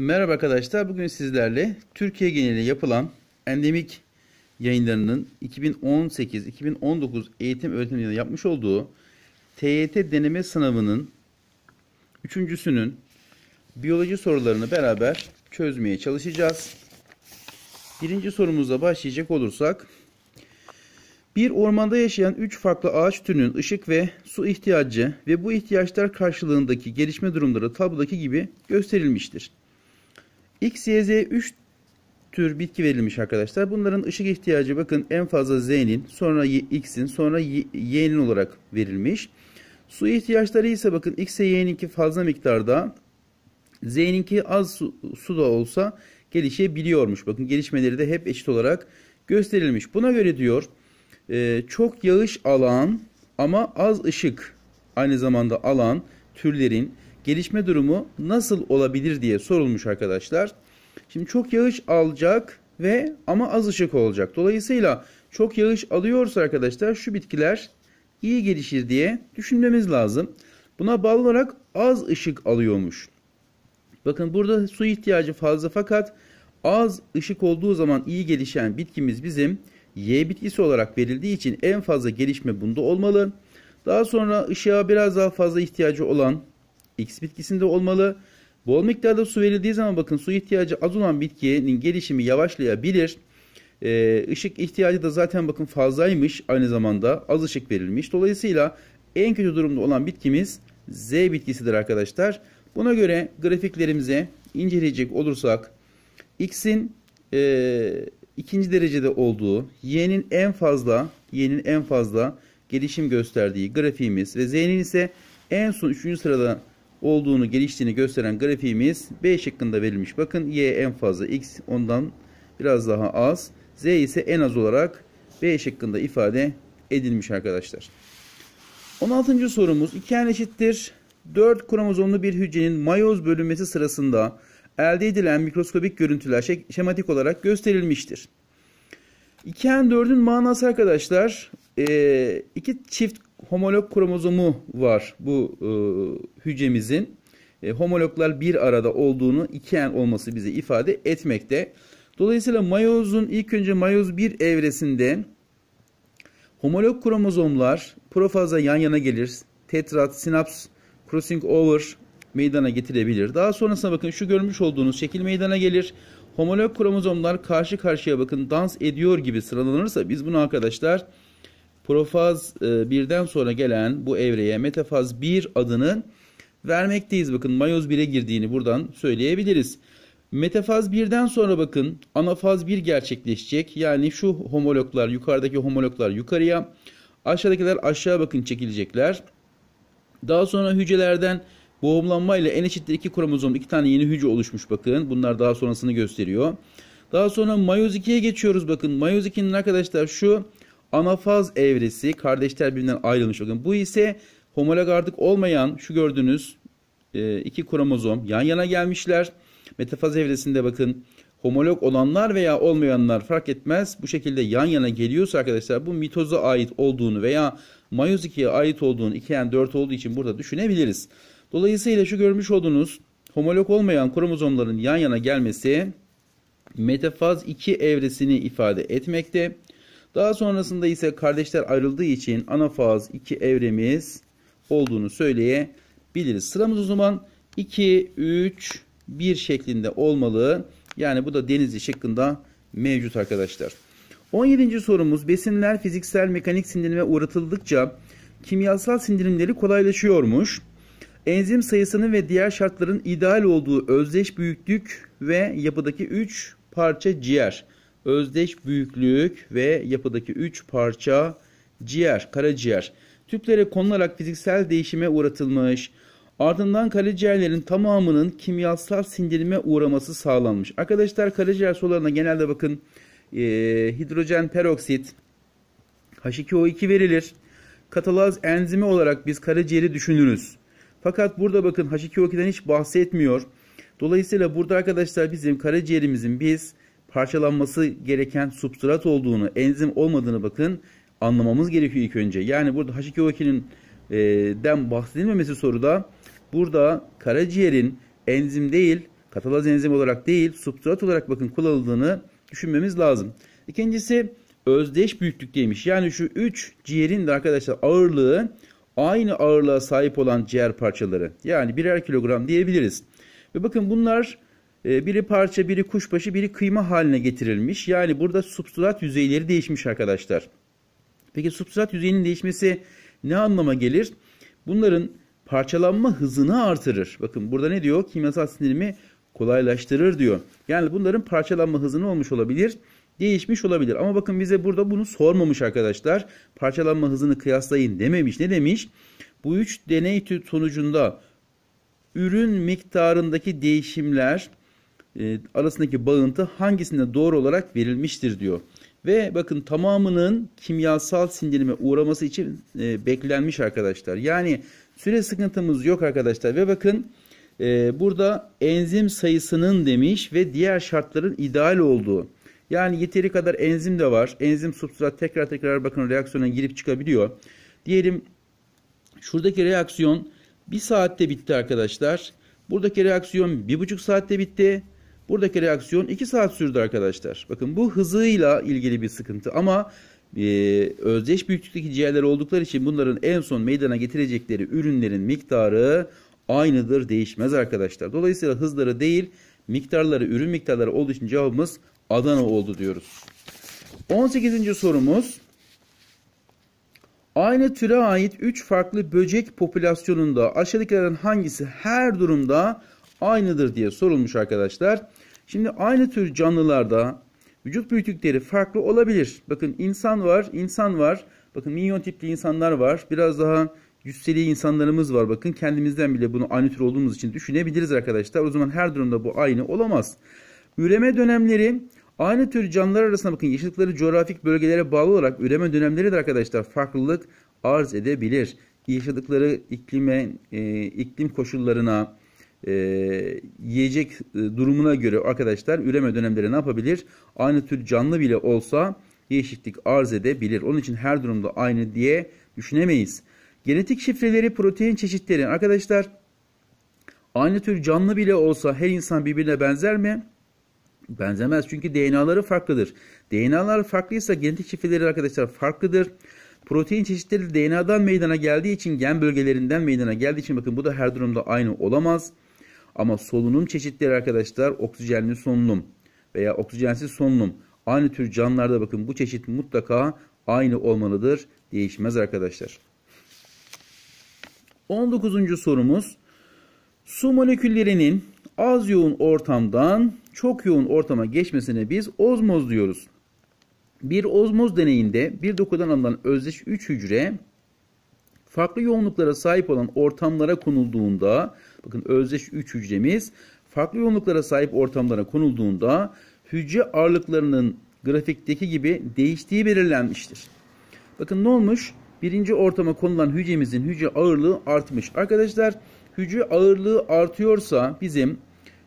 Merhaba arkadaşlar. Bugün sizlerle Türkiye geneli yapılan endemik yayınlarının 2018-2019 eğitim öğretim yılında yapmış olduğu TYT deneme sınavının üçüncüsünün biyoloji sorularını beraber çözmeye çalışacağız. Birinci sorumuzla başlayacak olursak bir ormanda yaşayan 3 farklı ağaç türünün ışık ve su ihtiyacı ve bu ihtiyaçlar karşılığındaki gelişme durumları tablodaki gibi gösterilmiştir. X, Y, Z 3 tür bitki verilmiş arkadaşlar. Bunların ışık ihtiyacı bakın en fazla Z'nin sonra X'in sonra Y'nin olarak verilmiş. Su ihtiyaçları ise bakın X ve Y'ninki fazla miktarda Z'ninki az su, su da olsa gelişebiliyormuş. Bakın gelişmeleri de hep eşit olarak gösterilmiş. Buna göre diyor e, çok yağış alan ama az ışık aynı zamanda alan türlerin gelişme durumu nasıl olabilir diye sorulmuş arkadaşlar. Şimdi çok yağış alacak ve ama az ışık olacak. Dolayısıyla çok yağış alıyorsa arkadaşlar şu bitkiler iyi gelişir diye düşünmemiz lazım. Buna bağlı olarak az ışık alıyormuş. Bakın burada su ihtiyacı fazla fakat az ışık olduğu zaman iyi gelişen bitkimiz bizim Y bitkisi olarak verildiği için en fazla gelişme bunda olmalı. Daha sonra ışığa biraz daha fazla ihtiyacı olan X bitkisinde olmalı. Bol miktarda su verildiği zaman bakın su ihtiyacı az olan bitkinin gelişimi yavaşlayabilir. Ee, ışık ihtiyacı da zaten bakın fazlaymış aynı zamanda az ışık verilmiş. Dolayısıyla en kötü durumda olan bitkimiz Z bitkisidir arkadaşlar. Buna göre grafiklerimize inceleyecek olursak X'in e, ikinci derecede olduğu, Y'nin en fazla Y'nin en fazla gelişim gösterdiği grafiğimiz ve Z'nin ise en son üçüncü sırada olduğunu geliştiğini gösteren grafiğimiz B şıkkında verilmiş. Bakın Y en fazla X ondan biraz daha az. Z ise en az olarak B şıkkında ifade edilmiş arkadaşlar. 16. sorumuz 2 eşittir 4 kromozomlu bir hücrenin mayoz bölünmesi sırasında elde edilen mikroskobik görüntüler şematik olarak gösterilmiştir. 2N4'ün manası arkadaşlar iki çift homolog kromozomu var bu e, hücremizin. E, homologlar bir arada olduğunu iki n olması bize ifade etmekte. Dolayısıyla mayozun ilk önce mayoz 1 evresinde homolog kromozomlar profaza yan yana gelir. Tetrat, sinaps, crossing over meydana getirebilir. Daha sonrasında bakın şu görmüş olduğunuz şekil meydana gelir. Homolog kromozomlar karşı karşıya bakın dans ediyor gibi sıralanırsa biz bunu arkadaşlar Profaz e, birden sonra gelen bu evreye metafaz 1 adını vermekteyiz. Bakın mayoz 1'e girdiğini buradan söyleyebiliriz. Metafaz 1'den sonra bakın anafaz 1 gerçekleşecek. Yani şu homologlar yukarıdaki homologlar yukarıya aşağıdakiler aşağı bakın çekilecekler. Daha sonra hücrelerden boğumlanmayla en eşittir 2 kromozom 2 tane yeni hücre oluşmuş bakın. Bunlar daha sonrasını gösteriyor. Daha sonra mayoz 2'ye geçiyoruz bakın. Mayoz 2'nin arkadaşlar şu anafaz evresi kardeşler birbirinden ayrılmış. Bakın bu ise homolog artık olmayan şu gördüğünüz e, iki kromozom yan yana gelmişler. Metafaz evresinde bakın homolog olanlar veya olmayanlar fark etmez. Bu şekilde yan yana geliyorsa arkadaşlar bu mitoza ait olduğunu veya mayoz 2'ye ait olduğunu yani 4 olduğu için burada düşünebiliriz. Dolayısıyla şu görmüş olduğunuz homolog olmayan kromozomların yan yana gelmesi metafaz 2 evresini ifade etmekte. Daha sonrasında ise kardeşler ayrıldığı için anafaz iki evremiz olduğunu söyleyebiliriz. Sıramız o zaman 2, 3, 1 şeklinde olmalı. Yani bu da denizli şıkkında mevcut arkadaşlar. 17. sorumuz besinler fiziksel mekanik sindirime uğratıldıkça kimyasal sindirimleri kolaylaşıyormuş. Enzim sayısının ve diğer şartların ideal olduğu özdeş büyüklük ve yapıdaki 3 parça ciğer özdeş büyüklük ve yapıdaki 3 parça ciğer, karaciğer tüplere konularak fiziksel değişime uğratılmış. Ardından karaciğerlerin tamamının kimyasal sindirime uğraması sağlanmış. Arkadaşlar karaciğer sularına genelde bakın e, hidrojen peroksit H2O2 verilir. Katalaz enzimi olarak biz karaciğeri düşünürüz. Fakat burada bakın H2O2'den hiç bahsetmiyor. Dolayısıyla burada arkadaşlar bizim karaciğerimizin biz parçalanması gereken substrat olduğunu, enzim olmadığını bakın anlamamız gerekiyor ilk önce. Yani burada H2O2'nin e, den bahsedilmemesi soruda burada karaciğerin enzim değil, katalaz enzim olarak değil, substrat olarak bakın kullanıldığını düşünmemiz lazım. İkincisi özdeş büyüklükteymiş. Yani şu 3 ciğerin de arkadaşlar ağırlığı aynı ağırlığa sahip olan ciğer parçaları. Yani birer kilogram diyebiliriz. Ve bakın bunlar ee, biri parça, biri kuşbaşı, biri kıyma haline getirilmiş. Yani burada substrat yüzeyleri değişmiş arkadaşlar. Peki substrat yüzeyinin değişmesi ne anlama gelir? Bunların parçalanma hızını artırır. Bakın burada ne diyor? Kimyasal sindirimi kolaylaştırır diyor. Yani bunların parçalanma hızını olmuş olabilir? Değişmiş olabilir. Ama bakın bize burada bunu sormamış arkadaşlar. Parçalanma hızını kıyaslayın dememiş. Ne demiş? Bu üç deney sonucunda ürün miktarındaki değişimler e, arasındaki bağıntı hangisinde doğru olarak verilmiştir diyor. Ve bakın tamamının kimyasal sindirime uğraması için e, beklenmiş arkadaşlar. Yani süre sıkıntımız yok arkadaşlar. Ve bakın e, burada enzim sayısının demiş ve diğer şartların ideal olduğu. Yani yeteri kadar enzim de var. Enzim substrat tekrar tekrar bakın reaksiyona girip çıkabiliyor. Diyelim şuradaki reaksiyon bir saatte bitti arkadaşlar. Buradaki reaksiyon bir buçuk saatte bitti. Buradaki reaksiyon 2 saat sürdü arkadaşlar. Bakın bu hızıyla ilgili bir sıkıntı ama e, özdeş büyüklükteki ciğerler oldukları için bunların en son meydana getirecekleri ürünlerin miktarı aynıdır değişmez arkadaşlar. Dolayısıyla hızları değil miktarları ürün miktarları olduğu için cevabımız Adana oldu diyoruz. 18. sorumuz Aynı türe ait 3 farklı böcek popülasyonunda aşağıdakilerden hangisi her durumda aynıdır diye sorulmuş arkadaşlar. Şimdi aynı tür canlılarda vücut büyüklükleri farklı olabilir. Bakın insan var, insan var. Bakın minyon tipli insanlar var. Biraz daha cüsseli insanlarımız var. Bakın kendimizden bile bunu aynı tür olduğumuz için düşünebiliriz arkadaşlar. O zaman her durumda bu aynı olamaz. Üreme dönemleri aynı tür canlılar arasında bakın yaşadıkları coğrafik bölgelere bağlı olarak üreme dönemleri de arkadaşlar farklılık arz edebilir. Yaşadıkları iklime, e, iklim koşullarına, e, yiyecek e, durumuna göre arkadaşlar üreme dönemleri ne yapabilir? Aynı tür canlı bile olsa değişiklik arz edebilir. Onun için her durumda aynı diye düşünemeyiz. Genetik şifreleri protein çeşitleri arkadaşlar aynı tür canlı bile olsa her insan birbirine benzer mi? Benzemez çünkü DNA'ları farklıdır. DNA'lar farklıysa genetik şifreleri arkadaşlar farklıdır. Protein çeşitleri DNA'dan meydana geldiği için gen bölgelerinden meydana geldiği için bakın bu da her durumda aynı olamaz. Ama solunum çeşitleri arkadaşlar oksijenli solunum veya oksijensiz solunum. Aynı tür canlılarda bakın bu çeşit mutlaka aynı olmalıdır. Değişmez arkadaşlar. 19. sorumuz. Su moleküllerinin az yoğun ortamdan çok yoğun ortama geçmesine biz ozmoz diyoruz. Bir ozmoz deneyinde bir dokudan alınan özdeş 3 hücre farklı yoğunluklara sahip olan ortamlara konulduğunda Bakın özdeş 3 hücremiz farklı yoğunluklara sahip ortamlara konulduğunda hücre ağırlıklarının grafikteki gibi değiştiği belirlenmiştir. Bakın ne olmuş? Birinci ortama konulan hücremizin hücre ağırlığı artmış. Arkadaşlar hücre ağırlığı artıyorsa bizim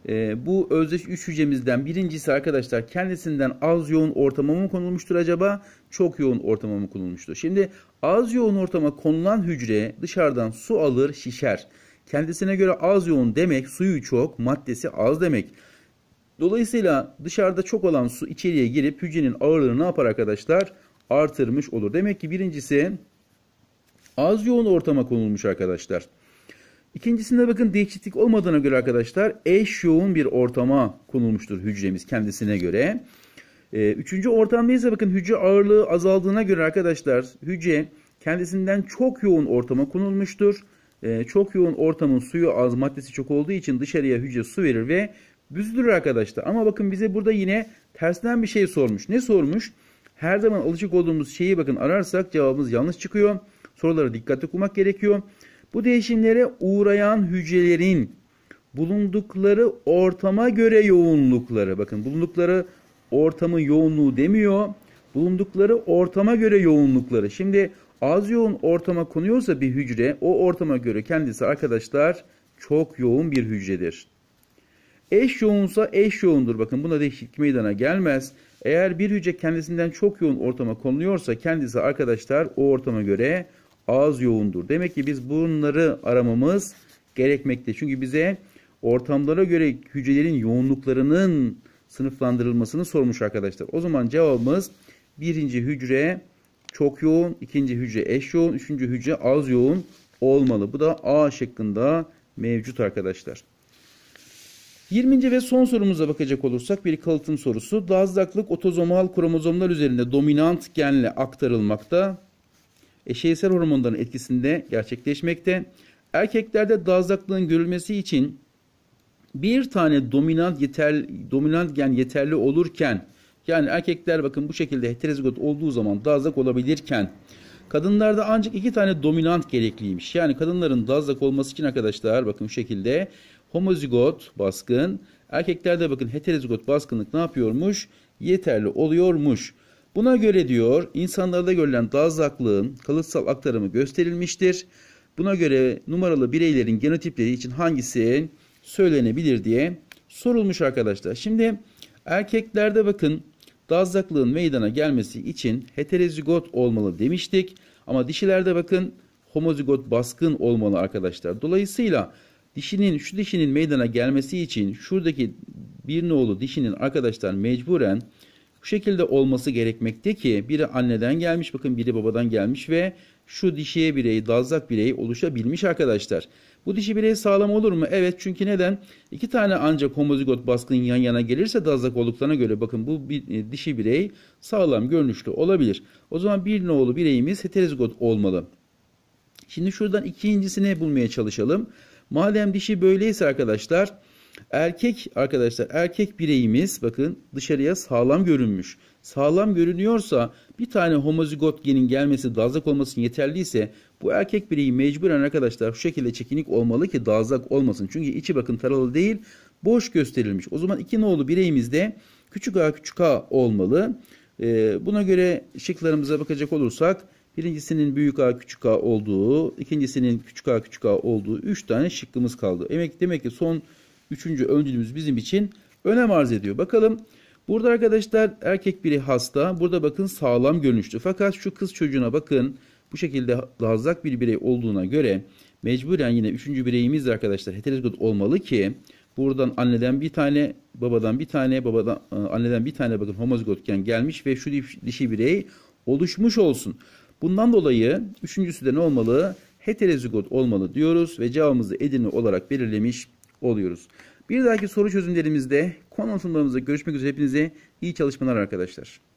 e, bu özdeş 3 hücremizden birincisi arkadaşlar kendisinden az yoğun ortama mı konulmuştur acaba? Çok yoğun ortama mı konulmuştur? Şimdi az yoğun ortama konulan hücre dışarıdan su alır şişer. Kendisine göre az yoğun demek suyu çok, maddesi az demek. Dolayısıyla dışarıda çok olan su içeriye girip hücrenin ağırlığını ne yapar arkadaşlar? Artırmış olur. Demek ki birincisi az yoğun ortama konulmuş arkadaşlar. İkincisinde bakın değişiklik olmadığına göre arkadaşlar eş yoğun bir ortama konulmuştur hücremiz kendisine göre. Ee, üçüncü ortamda ise bakın hücre ağırlığı azaldığına göre arkadaşlar hücre kendisinden çok yoğun ortama konulmuştur. Ee, çok yoğun ortamın suyu az, maddesi çok olduğu için dışarıya hücre su verir ve büzülür arkadaşlar. Ama bakın bize burada yine tersten bir şey sormuş. Ne sormuş? Her zaman alışık olduğumuz şeyi bakın ararsak cevabımız yanlış çıkıyor. Sorulara dikkatli okumak gerekiyor. Bu değişimlere uğrayan hücrelerin bulundukları ortama göre yoğunlukları. Bakın bulundukları ortamın yoğunluğu demiyor. Bulundukları ortama göre yoğunlukları. Şimdi az yoğun ortama konuyorsa bir hücre o ortama göre kendisi arkadaşlar çok yoğun bir hücredir. Eş yoğunsa eş yoğundur. Bakın buna değişiklik meydana gelmez. Eğer bir hücre kendisinden çok yoğun ortama konuluyorsa kendisi arkadaşlar o ortama göre az yoğundur. Demek ki biz bunları aramamız gerekmekte. Çünkü bize ortamlara göre hücrelerin yoğunluklarının sınıflandırılmasını sormuş arkadaşlar. O zaman cevabımız birinci hücre çok yoğun, ikinci hücre eş yoğun, üçüncü hücre az yoğun olmalı. Bu da A şıkkında mevcut arkadaşlar. 20. ve son sorumuza bakacak olursak bir kalıtım sorusu. Dazlaklık otozomal kromozomlar üzerinde dominant genle aktarılmakta. Eşeysel hormonların etkisinde gerçekleşmekte. Erkeklerde dazlaklığın görülmesi için bir tane dominant yeter dominant gen yeterli olurken yani erkekler bakın bu şekilde heterozigot olduğu zaman dazlak olabilirken kadınlarda ancak iki tane dominant gerekliymiş. Yani kadınların dazlak olması için arkadaşlar bakın bu şekilde homozigot baskın, erkeklerde bakın heterozigot baskınlık ne yapıyormuş? Yeterli oluyormuş. Buna göre diyor insanlarda görülen dazlaklığın kalıtsal aktarımı gösterilmiştir. Buna göre numaralı bireylerin genotipleri için hangisi söylenebilir diye sorulmuş arkadaşlar. Şimdi erkeklerde bakın Dazlaklığın meydana gelmesi için heterozigot olmalı demiştik. Ama dişilerde bakın homozigot baskın olmalı arkadaşlar. Dolayısıyla dişinin şu dişinin meydana gelmesi için şuradaki bir nolu dişinin arkadaşlar mecburen bu şekilde olması gerekmekte ki biri anneden gelmiş bakın biri babadan gelmiş ve şu dişiye bireyi dazlak bireyi oluşabilmiş arkadaşlar. Bu dişi birey sağlam olur mu? Evet çünkü neden? İki tane ancak homozigot baskın yan yana gelirse dazlak olduklarına göre bakın bu bir, e, dişi birey sağlam görünüşlü olabilir. O zaman bir nolu bireyimiz heterozigot olmalı. Şimdi şuradan ikincisini bulmaya çalışalım. Madem dişi böyleyse arkadaşlar erkek arkadaşlar erkek bireyimiz bakın dışarıya sağlam görünmüş. Sağlam görünüyorsa bir tane homozigot genin gelmesi dazlak olması yeterliyse bu erkek bireyi mecburen arkadaşlar şu şekilde çekinik olmalı ki dağızlak olmasın. Çünkü içi bakın taralı değil boş gösterilmiş. O zaman iki nolu bireyimizde küçük a küçük a olmalı. Ee, buna göre şıklarımıza bakacak olursak birincisinin büyük a küçük a olduğu, ikincisinin küçük a küçük a olduğu 3 tane şıkkımız kaldı. Demek, demek ki son üçüncü öncülümüz bizim için önem arz ediyor. Bakalım burada arkadaşlar erkek biri hasta. Burada bakın sağlam görünüştü. Fakat şu kız çocuğuna bakın. Bu şekilde lazzak bir birey olduğuna göre mecburen yine üçüncü bireyimiz de arkadaşlar heterozigot olmalı ki buradan anneden bir tane, babadan bir tane, babadan e, anneden bir tane bakın homozigotken gelmiş ve şu dişi birey oluşmuş olsun. Bundan dolayı üçüncüsü de ne olmalı? Heterozigot olmalı diyoruz ve cevabımızı Edirne olarak belirlemiş oluyoruz. Bir dahaki soru çözümlerimizde konu anlatımlarımızda görüşmek üzere hepinize iyi çalışmalar arkadaşlar.